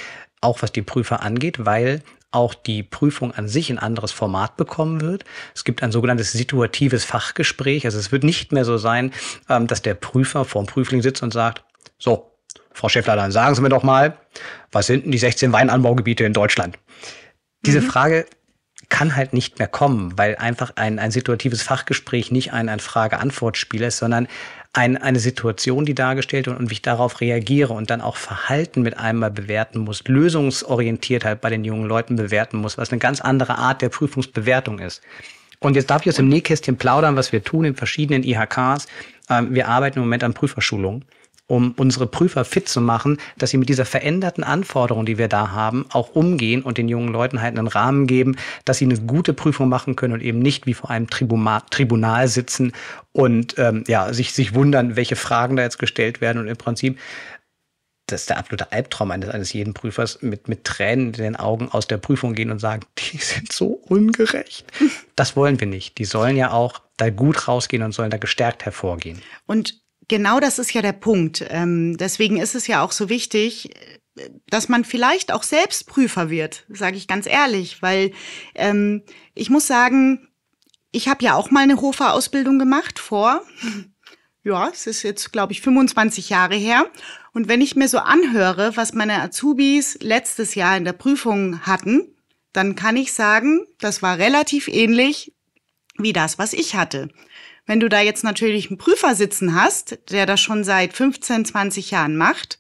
auch was die Prüfer angeht, weil auch die Prüfung an sich ein anderes Format bekommen wird. Es gibt ein sogenanntes situatives Fachgespräch. Also es wird nicht mehr so sein, ähm, dass der Prüfer vorm Prüfling sitzt und sagt, so, Frau Schäffler, dann sagen Sie mir doch mal, was sind denn die 16 Weinanbaugebiete in Deutschland? Diese mhm. Frage kann halt nicht mehr kommen, weil einfach ein, ein situatives Fachgespräch nicht ein, ein Frage-Antwort-Spiel ist, sondern ein, eine Situation, die dargestellt wird und wie ich darauf reagiere und dann auch Verhalten mit einmal bewerten muss, lösungsorientiert halt bei den jungen Leuten bewerten muss, was eine ganz andere Art der Prüfungsbewertung ist. Und jetzt darf ich aus dem Nähkästchen plaudern, was wir tun in verschiedenen IHKs. Ähm, wir arbeiten im Moment an Prüferschulungen um unsere Prüfer fit zu machen, dass sie mit dieser veränderten Anforderung, die wir da haben, auch umgehen und den jungen Leuten halt einen Rahmen geben, dass sie eine gute Prüfung machen können und eben nicht wie vor einem Tribuma Tribunal sitzen und ähm, ja, sich, sich wundern, welche Fragen da jetzt gestellt werden und im Prinzip das ist der absolute Albtraum eines, eines jeden Prüfers, mit, mit Tränen in den Augen aus der Prüfung gehen und sagen, die sind so ungerecht. Das wollen wir nicht. Die sollen ja auch da gut rausgehen und sollen da gestärkt hervorgehen. Und genau das ist ja der Punkt. Ähm, deswegen ist es ja auch so wichtig, dass man vielleicht auch selbst Prüfer wird, sage ich ganz ehrlich, weil ähm, ich muss sagen, ich habe ja auch mal eine Hofer-Ausbildung gemacht vor, ja, es ist jetzt, glaube ich, 25 Jahre her. Und wenn ich mir so anhöre, was meine Azubis letztes Jahr in der Prüfung hatten, dann kann ich sagen, das war relativ ähnlich wie das, was ich hatte. Wenn du da jetzt natürlich einen Prüfer sitzen hast, der das schon seit 15, 20 Jahren macht,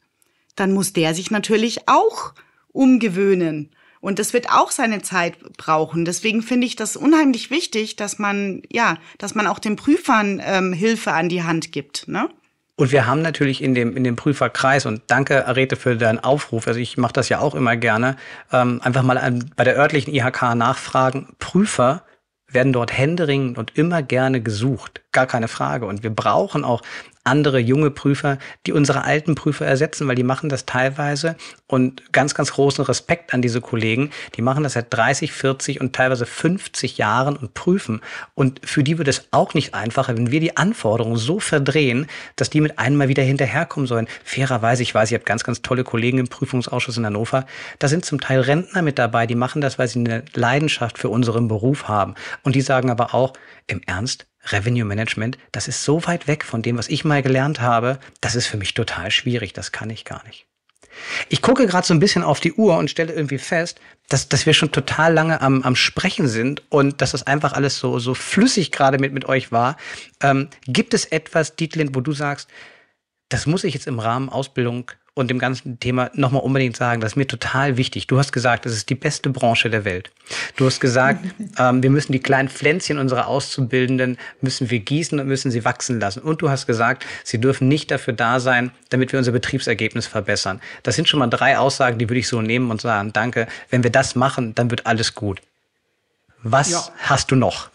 dann muss der sich natürlich auch umgewöhnen. Und das wird auch seine Zeit brauchen. Deswegen finde ich das unheimlich wichtig, dass man, ja, dass man auch den Prüfern ähm, Hilfe an die Hand gibt. Ne? Und wir haben natürlich in dem, in dem Prüferkreis, und danke, Arete, für deinen Aufruf, also ich mache das ja auch immer gerne, ähm, einfach mal an, bei der örtlichen IHK nachfragen, Prüfer, werden dort händeringend und immer gerne gesucht. Gar keine Frage. Und wir brauchen auch andere junge Prüfer, die unsere alten Prüfer ersetzen, weil die machen das teilweise und ganz, ganz großen Respekt an diese Kollegen. Die machen das seit 30, 40 und teilweise 50 Jahren und prüfen. Und für die wird es auch nicht einfacher, wenn wir die Anforderungen so verdrehen, dass die mit einem mal wieder hinterherkommen sollen. Fairerweise, ich weiß, ich habe ganz, ganz tolle Kollegen im Prüfungsausschuss in Hannover. Da sind zum Teil Rentner mit dabei, die machen das, weil sie eine Leidenschaft für unseren Beruf haben. Und die sagen aber auch, im Ernst, Revenue Management, das ist so weit weg von dem, was ich mal gelernt habe, das ist für mich total schwierig, das kann ich gar nicht. Ich gucke gerade so ein bisschen auf die Uhr und stelle irgendwie fest, dass, dass wir schon total lange am, am Sprechen sind und dass das einfach alles so, so flüssig gerade mit, mit euch war. Ähm, gibt es etwas, Dietlin, wo du sagst, das muss ich jetzt im Rahmen Ausbildung und dem ganzen Thema nochmal unbedingt sagen, das ist mir total wichtig. Du hast gesagt, es ist die beste Branche der Welt. Du hast gesagt, ähm, wir müssen die kleinen Pflänzchen unserer Auszubildenden, müssen wir gießen und müssen sie wachsen lassen. Und du hast gesagt, sie dürfen nicht dafür da sein, damit wir unser Betriebsergebnis verbessern. Das sind schon mal drei Aussagen, die würde ich so nehmen und sagen, danke, wenn wir das machen, dann wird alles gut. Was ja. hast du noch?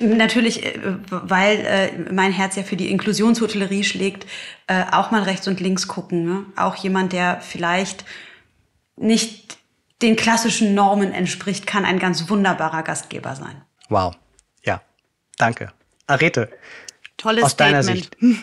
Äh, natürlich, äh, weil äh, mein Herz ja für die Inklusionshotellerie schlägt, auch mal rechts und links gucken. Ne? Auch jemand, der vielleicht nicht den klassischen Normen entspricht, kann ein ganz wunderbarer Gastgeber sein. Wow. Ja. Danke. Arete. Tolles aus Statement. Deiner Sicht.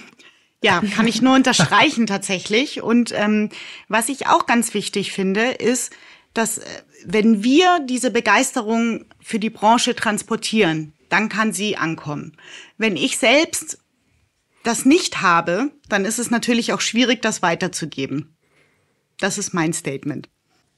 Ja, kann ich nur unterstreichen tatsächlich. Und ähm, was ich auch ganz wichtig finde, ist, dass wenn wir diese Begeisterung für die Branche transportieren, dann kann sie ankommen. Wenn ich selbst das nicht habe, dann ist es natürlich auch schwierig, das weiterzugeben. Das ist mein Statement.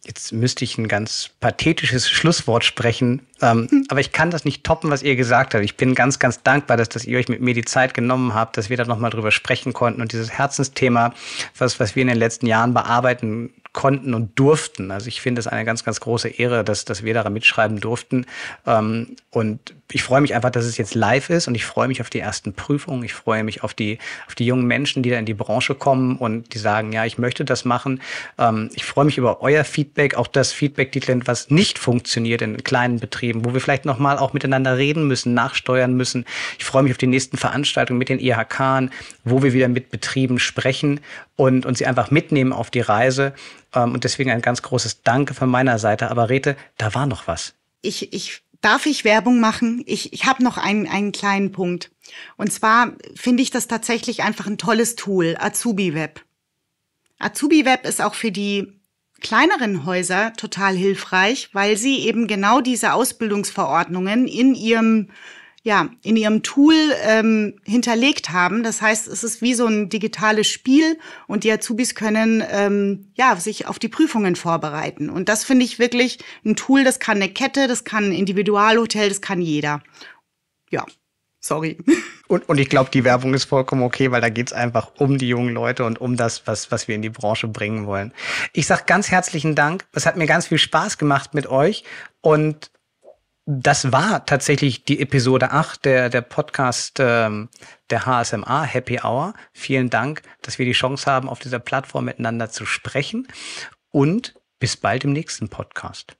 Jetzt müsste ich ein ganz pathetisches Schlusswort sprechen, ähm, hm. aber ich kann das nicht toppen, was ihr gesagt habt. Ich bin ganz, ganz dankbar, dass, dass ihr euch mit mir die Zeit genommen habt, dass wir da nochmal drüber sprechen konnten und dieses Herzensthema, was, was wir in den letzten Jahren bearbeiten konnten und durften. Also ich finde es eine ganz, ganz große Ehre, dass, dass wir daran mitschreiben durften. Ähm, und ich freue mich einfach, dass es jetzt live ist und ich freue mich auf die ersten Prüfungen. Ich freue mich auf die, auf die jungen Menschen, die da in die Branche kommen und die sagen, ja, ich möchte das machen. Ähm, ich freue mich über euer Feedback, auch das Feedback, Dietland, was nicht funktioniert in kleinen Betrieben, wo wir vielleicht nochmal auch miteinander reden müssen, nachsteuern müssen. Ich freue mich auf die nächsten Veranstaltungen mit den IHK, wo wir wieder mit Betrieben sprechen und, und sie einfach mitnehmen auf die Reise. Ähm, und deswegen ein ganz großes Danke von meiner Seite. Aber Rete, da war noch was. Ich, ich Darf ich Werbung machen? Ich, ich habe noch einen, einen kleinen Punkt. Und zwar finde ich das tatsächlich einfach ein tolles Tool, Azubi Web. Azubi Web ist auch für die kleineren Häuser total hilfreich, weil sie eben genau diese Ausbildungsverordnungen in ihrem ja, in ihrem Tool ähm, hinterlegt haben. Das heißt, es ist wie so ein digitales Spiel und die Azubis können ähm, ja, sich auf die Prüfungen vorbereiten. Und das finde ich wirklich ein Tool, das kann eine Kette, das kann ein Individualhotel, das kann jeder. Ja, sorry. Und, und ich glaube, die Werbung ist vollkommen okay, weil da geht's einfach um die jungen Leute und um das, was, was wir in die Branche bringen wollen. Ich sage ganz herzlichen Dank. Es hat mir ganz viel Spaß gemacht mit euch und das war tatsächlich die Episode 8 der, der Podcast ähm, der HSMA Happy Hour. Vielen Dank, dass wir die Chance haben, auf dieser Plattform miteinander zu sprechen und bis bald im nächsten Podcast.